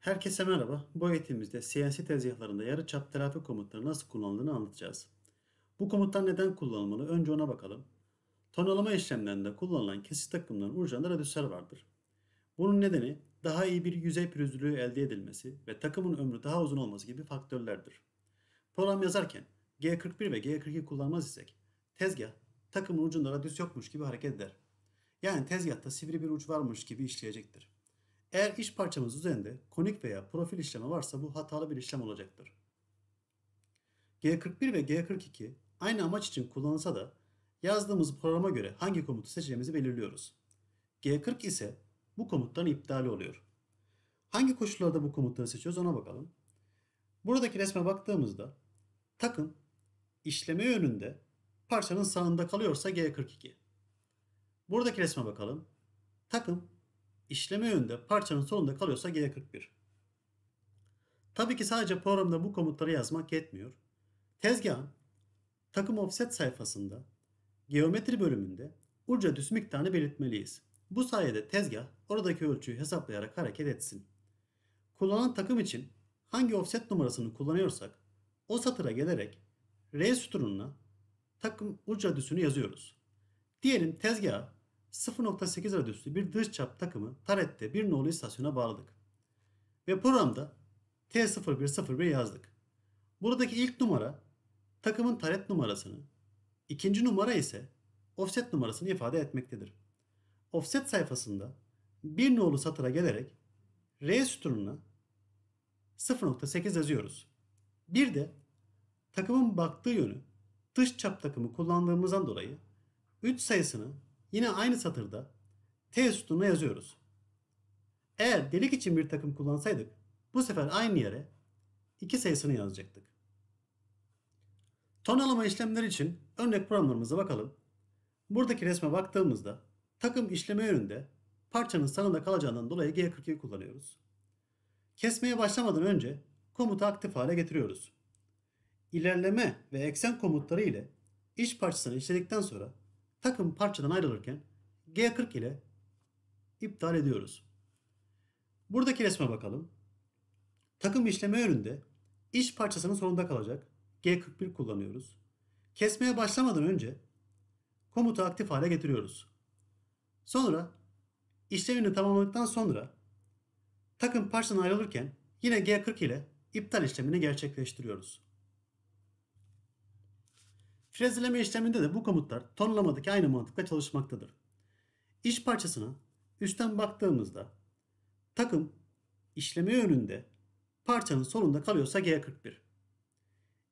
Herkese merhaba. Bu eğitimimizde CNC tezgahlarında yarı çap telafi komutları nasıl kullanıldığını anlatacağız. Bu komutlar neden kullanılmalı? Önce ona bakalım. Tonalama işlemlerinde kullanılan kesit takımların ucunda radüsler vardır. Bunun nedeni daha iyi bir yüzey pürüzlülüğü elde edilmesi ve takımın ömrü daha uzun olması gibi faktörlerdir. Program yazarken G41 ve G42 kullanmaz isek tezgah takımın ucunda radyus yokmuş gibi hareket eder. Yani tezgahta sivri bir uç varmış gibi işleyecektir. Eğer iş parçamız üzerinde konik veya profil işleme varsa bu hatalı bir işlem olacaktır. G41 ve G42 aynı amaç için kullanılsa da yazdığımız programa göre hangi komutu seçeceğimizi belirliyoruz. G40 ise bu komuttan iptali oluyor. Hangi koşullarda bu komutları seçiyoruz ona bakalım. Buradaki resme baktığımızda takım işleme yönünde parçanın sağında kalıyorsa G42. Buradaki resme bakalım. Takım işleme yönünde parçanın sonunda kalıyorsa G41. Tabii ki sadece programda bu komutları yazmak yetmiyor. Tezgahın takım offset sayfasında geometri bölümünde uca düz miktarını belirtmeliyiz. Bu sayede tezgah oradaki ölçüyü hesaplayarak hareket etsin. Kullanan takım için hangi offset numarasını kullanıyorsak o satıra gelerek R sütununa takım uca düzünü yazıyoruz. Diyelim tezgaha 0.8 radyüsü bir dış çap takımı Taret'te bir nolu istasyona bağladık. Ve programda T0101 yazdık. Buradaki ilk numara takımın taret numarasını, ikinci numara ise offset numarasını ifade etmektedir. Offset sayfasında bir nolu satıra gelerek R sütununa 0.8 yazıyoruz. Bir de takımın baktığı yönü dış çap takımı kullandığımızdan dolayı 3 sayısını Yine aynı satırda T sütununa yazıyoruz. Eğer delik için bir takım kullansaydık bu sefer aynı yere iki sayısını yazacaktık. Tonalama işlemleri için örnek programlarımıza bakalım. Buradaki resme baktığımızda takım işleme yönünde parçanın sağında kalacağından dolayı G42 kullanıyoruz. Kesmeye başlamadan önce komutu aktif hale getiriyoruz. İlerleme ve eksen komutları ile iş parçasını işledikten sonra takım parçadan ayrılırken G40 ile iptal ediyoruz. Buradaki resme bakalım. Takım işleme yönünde iş parçasının sonunda kalacak G41 kullanıyoruz. Kesmeye başlamadan önce komutu aktif hale getiriyoruz. Sonra işlemini tamamladıktan sonra takım parçadan ayrılırken yine G40 ile iptal işlemini gerçekleştiriyoruz. Frezleme işleminde de bu komutlar tonlamadaki aynı mantıkla çalışmaktadır. İş parçasına üstten baktığımızda takım işleme yönünde parçanın solunda kalıyorsa G41.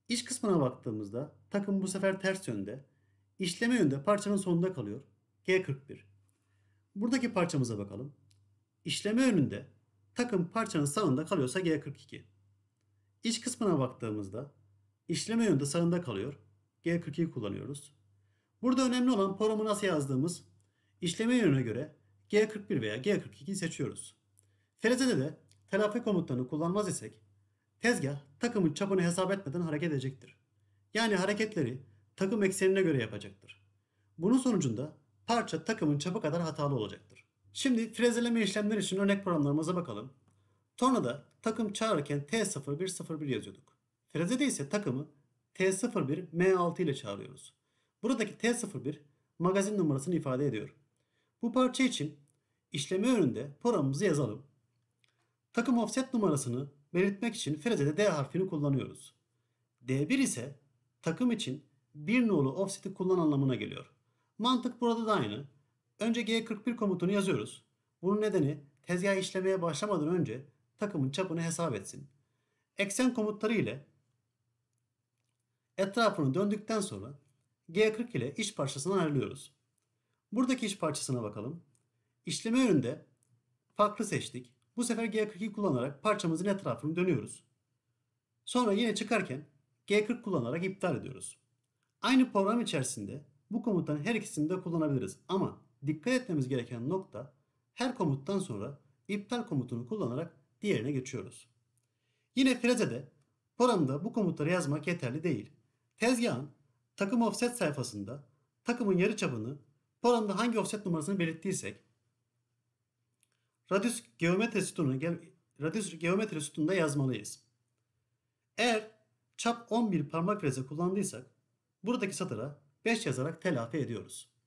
İş kısmına baktığımızda takım bu sefer ters yönde işleme yönünde parçanın sonunda kalıyor G41. Buradaki parçamıza bakalım. İşleme yönünde takım parçanın sağında kalıyorsa G42. İç kısmına baktığımızda işleme yönünde sağında kalıyor G42 kullanıyoruz. Burada önemli olan programı nasıl yazdığımız işleme yönüne göre G41 veya G42'yi seçiyoruz. Ferezede de telafi komutlarını kullanmaz isek tezgah takımın çapını hesap etmeden hareket edecektir. Yani hareketleri takım eksenine göre yapacaktır. Bunun sonucunda parça takımın çapı kadar hatalı olacaktır. Şimdi frezeleme işlemleri için örnek programlarımıza bakalım. Torna'da takım çağırırken T0101 yazıyorduk. Frezede ise takımı T01 M6 ile çağırıyoruz. Buradaki T01 magazin numarasını ifade ediyor. Bu parça için işleme önünde programımızı yazalım. Takım offset numarasını belirtmek için frezede D harfini kullanıyoruz. D1 ise takım için bir nolu offset'i kullan anlamına geliyor. Mantık burada da aynı. Önce G41 komutunu yazıyoruz. Bunun nedeni tezgah işlemeye başlamadan önce takımın çapını hesap etsin. Eksen komutları ile Etrafını döndükten sonra G40 ile iç parçasını ayrılıyoruz. Buradaki iç parçasına bakalım. İşleme yönünde farklı seçtik. Bu sefer G42 kullanarak parçamızın etrafını dönüyoruz. Sonra yine çıkarken G40 kullanarak iptal ediyoruz. Aynı program içerisinde bu komutanın her ikisini de kullanabiliriz. Ama dikkat etmemiz gereken nokta her komuttan sonra iptal komutunu kullanarak diğerine geçiyoruz. Yine Freze'de programda bu komutları yazmak yeterli değil. Tezgahın takım offset sayfasında takımın yarı çapını Polan'da hangi offset numarasını belirttiysek radius geometri sütununu radius geometri sütununda yazmalıyız. Eğer çap 11 parmak freze kullandıysak buradaki satıra 5 yazarak telafi ediyoruz.